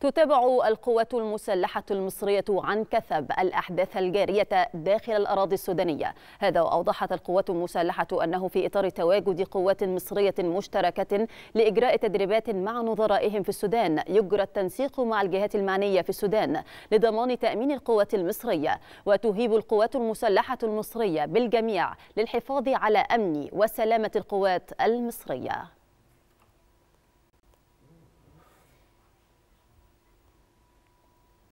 تتابع القوات المسلحة المصرية عن كثب الأحداث الجارية داخل الأراضي السودانية هذا وأوضحت القوات المسلحة أنه في إطار تواجد قوات مصرية مشتركة لإجراء تدريبات مع نظرائهم في السودان يجرى التنسيق مع الجهات المعنية في السودان لضمان تأمين القوات المصرية وتهيب القوات المسلحة المصرية بالجميع للحفاظ على أمن وسلامة القوات المصرية